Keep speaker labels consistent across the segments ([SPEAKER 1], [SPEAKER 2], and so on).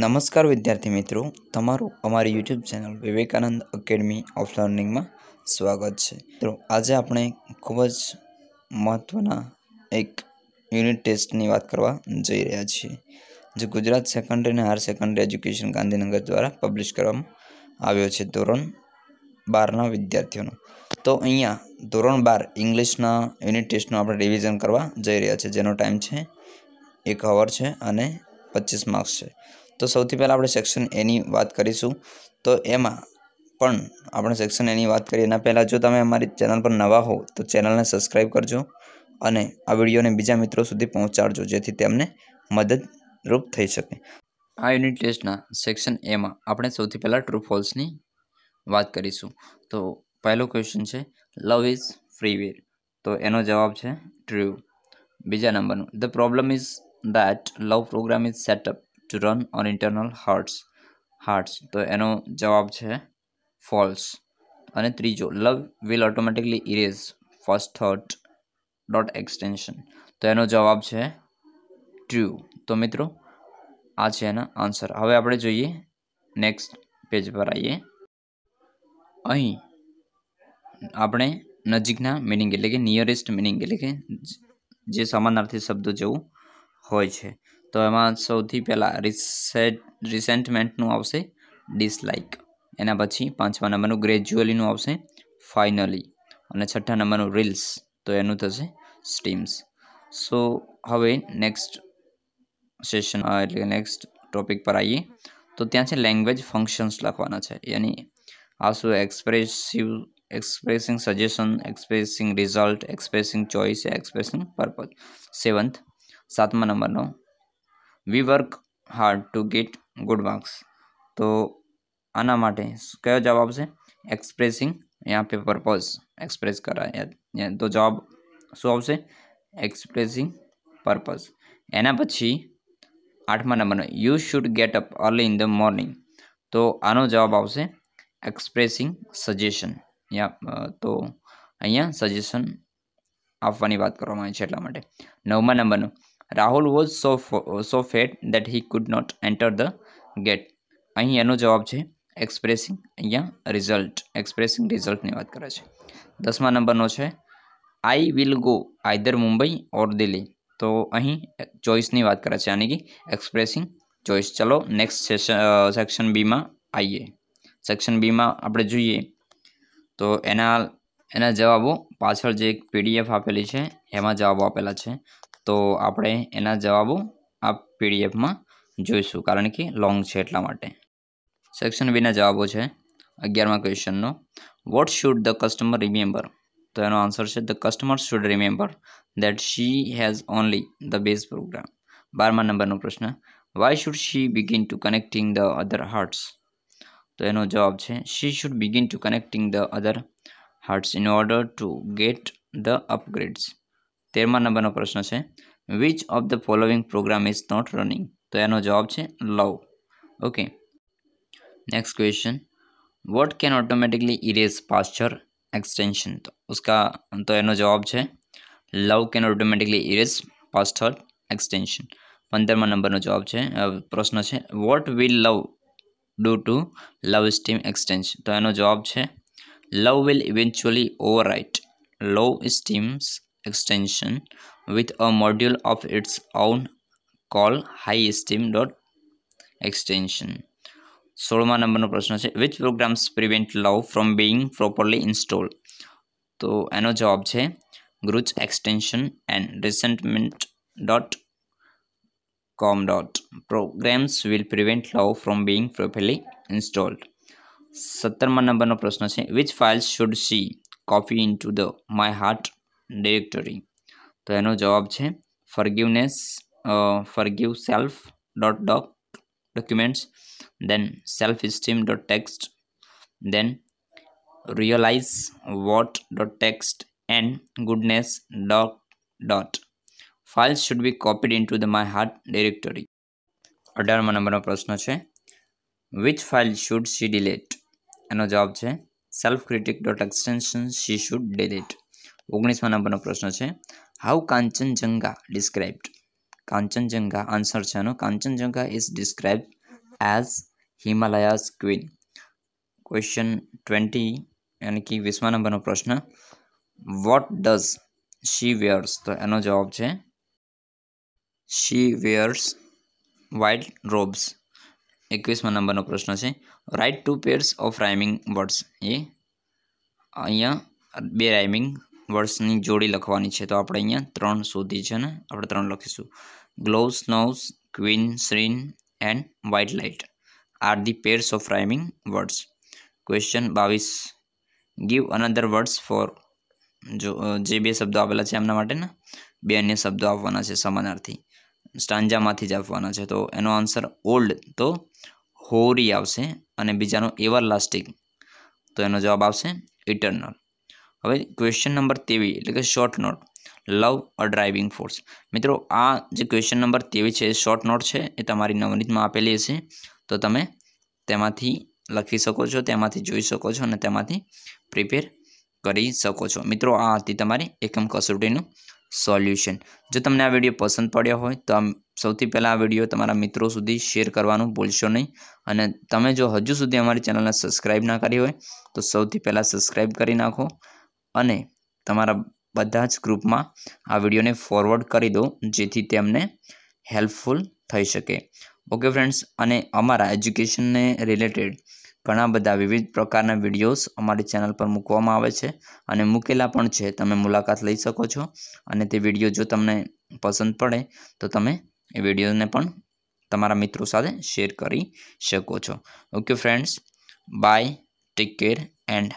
[SPEAKER 1] નમસ્કાર વિદ્યાર્થી મિત્રો તમારું અમારી YouTube channel Vivekananda academy of લર્નિંગમાં સ્વાગત છે મિત્રો આજે આપણે ખૂબ જ મહત્ત્વના એક યુનિટ ટેસ્ટની વાત કરવા જઈ રહ્યા છીએ જે ગુજરાત સેકન્ડરી અને હાયર સેકન્ડરી એજ્યુકેશન ગાંધીનગર દ્વારા પબ્લિશ કરવામાં આવ્યો છે ધોરણ બારના વિદ્યાર્થીઓનું તો અહીંયા ધોરણ બાર ઇંગ્લિશના યુનિટ ટેસ્ટનું આપણે રિવિઝન કરવા જઈ રહ્યા છીએ જેનો ટાઈમ છે એક અવર છે અને પચીસ માર્ક્સ છે તો સૌથી પહેલાં આપણે સેક્શન એની વાત કરીશું તો એમાં પણ આપણે સેક્શન એની વાત કરીએ એના પહેલાં જો તમે અમારી ચેનલ પર નવા હો તો ચેનલને સબસ્ક્રાઈબ કરજો અને આ વિડીયોને બીજા મિત્રો સુધી પહોંચાડજો જેથી તેમને મદદરૂપ થઈ શકે આ યુનિટ ટેસ્ટના સેક્શન એમાં આપણે સૌથી પહેલાં ટ્રુ ફોલ્સની વાત કરીશું તો પહેલો ક્વેશ્ચન છે લવ ઇઝ ફ્રી વેર તો એનો જવાબ છે ટ્રુ બીજા નંબરનું the problem is that love program is setup to run on internal hearts hearts તો એનો જવાબ છે ફોલ્સ અને ત્રીજો love will automatically erase first third dot extension તો એનો જવાબ છે ટ્રુ તો મિત્રો આ છે એના આન્સર હવે આપણે જોઈએ નેક્સ્ટ પેજ પર આવીએ અહીં આપણે નજીકના મિનિંગ એટલે કે નિયરેસ્ટ મિનિંગ એટલે કે જે સમાનાર્થી શબ્દો જેવું હોય છે તો એમાં સૌથી પહેલાં રિસેટ રિસેન્ટમેન્ટનું આવશે ડિસલાઇક એના પછી પાંચમા નંબરનું ગ્રેજ્યુઅલીનું આવશે ફાઇનલી અને છઠ્ઠા નંબરનું રીલ્સ તો એનું થશે સ્ટીમ્સ સો હવે નેક્સ્ટ સેશન એટલે નેક્સ્ટ ટોપિક પર આવીએ તો ત્યાં છે લેંગ્વેજ ફંક્શન્સ લખવાના છે યાની આ શું expressive expressing suggestion expressing result expressing choice expressing purpose seventh સાતમા નંબરનો we work hard to get good marks तो आना क्या जवाब से एक्सप्रेसिंग यहाँ पे पर्पज एक्सप्रेस कर रहा है तो जवाब शो आ एक्सप्रेसिंग पर्पज एना पी आठमा number you should get up early in the morning तो आ जवाब आक्सप्रेसिंग सजेशन या तो अँ सजेशन आप बात करवा नवमा number Rahul was so so fat that he could not enter the gate અહીં એનો જવાબ છે એક્સપ્રેસિંગ અહીંયા રિઝલ્ટ એક્સપ્રેસિંગ રિઝલ્ટની વાત કરે છે દસમા નંબરનો છે I will go either Mumbai or Delhi તો અહીં ચોઈસની વાત કરે છે યાની કે એક્સપ્રેસિંગ ચોઈસ ચલો નેક્સ્ટ સેશન સેક્શન બીમાં આવીએ સેક્શન બીમાં આપણે જોઈએ તો એના એના જવાબો પાછળ જે પીડીએફ આપેલી છે એમાં જવાબો આપેલા છે તો આપણે એના જવાબો આ પીડીએફમાં જોઈશું કારણ કે લોંગ છે એટલા માટે સેક્શન બીના જવાબો છે અગિયારમાં ક્વેશ્ચનનો what should the customer remember તો એનો આન્સર છે the customer should remember that she has only the base program બારમા નંબરનો પ્રશ્ન why should she begin to connecting the other hearts તો એનો જવાબ છે she should begin to connecting the other hearts in order to get the upgrades તેરમા નંબરનો પ્રશ્ન છે which of the following program is not running તો એનો જવાબ છે love okay next question what can automatically erase pasture extension તો उसका તો એનો જવાબ છે love can automatically erase pasture extension પંદરમા નંબરનો જવાબ છે પ્રશ્ન છે what will love do to love steam extension તો એનો જવાબ છે love will eventually overwrite love steams extension with a module of its own called highesteem.extension સોળમા નંબરનો પ્રશ્ન છે which programs prevent love from being properly install તો એનો જવાબ છે grudge extension and resentment dot com dot programs will prevent love from being properly installed સત્તરમા નંબરનો પ્રશ્ન છે which files should see copy into the my heart directory તો એનો જવાબ છે forgiveness forgive self dot doc documents self self dot text text realize what dot text and and goodness dot dot files should be copied into the my heart directory અઢારમા નંબરનો પ્રશ્ન છે which file should see delete એનો જવાબ છે self critic dot extension see should delete ઓગણીસમા નંબરનો પ્રશ્ન છે how Kanchenjunga described Kanchenjunga answer છે એનો Kanchenjunga is describe as Himalayas queen question twenty યાની કે વીસમા નંબરનો પ્રશ્ન વોટ ડઝ શી વેયર્સ તો એનો જવાબ છે શી વેયર્સ વાઇટ રોબ્સ એકવીસમા નંબરનો પ્રશ્ન છે write two pairs of rhyming words એ અહીંયા બે રાઇમિંગ વર્ષની જોડી લખવાની છે તો આપણે અહીંયા ત્રણ શોધી છે ને આપણે ત્રણ લખીશું gloves snows queen screen and white light are the pairs of rhyming words question બાવીસ ગીવ અનધર વર્ડ્સ ફોર જો જે બે શબ્દો આપેલા છે એમના માટે ને બે અન્ય શબ્દો આપવાના છે સમાનાર્થી સ્ટાંજામાંથી જ આપવાના છે તો એનો આન્સર ઓલ્ડ તો હોરી આવશે અને બીજાનો એવર લાસ્ટિક તો એનો જવાબ આવશે ઇટરનલ હવે ક્વેશ્ચન નંબર તેવી એટલે કે short note love a driving force મિત્રો આ જે ક્વેશ્ચન નંબર તેવી છે શોર્ટ નોટ છે એ તમારી નવનીતમાં આપેલી હશે તો તમે તેમાંથી લખી શકો છો તેમાંથી જોઈ શકો છો અને તેમાંથી પ્રિપેર કરી શકો છો મિત્રો આ હતી તમારી એકમ કસોટીનું સોલ્યુશન જો તમને આ વિડીયો પસંદ પડ્યો હોય તો આમ સૌથી પહેલાં આ વિડીયો તમારા મિત્રો સુધી શેર કરવાનું ભૂલશો નહીં અને તમે જો હજુ સુધી અમારી ચેનલને સબસ્ક્રાઈબ ના કરી હોય તો સૌથી પહેલાં સબસ્ક્રાઈબ કરી નાખો અને તમારા બધા જ ગ્રુપમાં આ વિડીયોને ફોરવર્ડ કરી દો જેથી તેમને હેલ્પફુલ થઈ શકે ઓકે ફ્રેન્ડ્સ અને અમારા એજ્યુકેશનને રિલેટેડ ઘણા બધા વિવિધ પ્રકારના વિડીયોઝ અમારી ચેનલ પર મૂકવામાં આવે છે અને મૂકેલા પણ છે તમે મુલાકાત લઈ શકો છો અને તે વિડીયો જો તમને પસંદ પડે તો તમે એ વિડીયોને પણ તમારા મિત્રો સાથે શેર કરી શકો છો okay friends bye take care and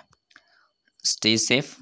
[SPEAKER 1] stay safe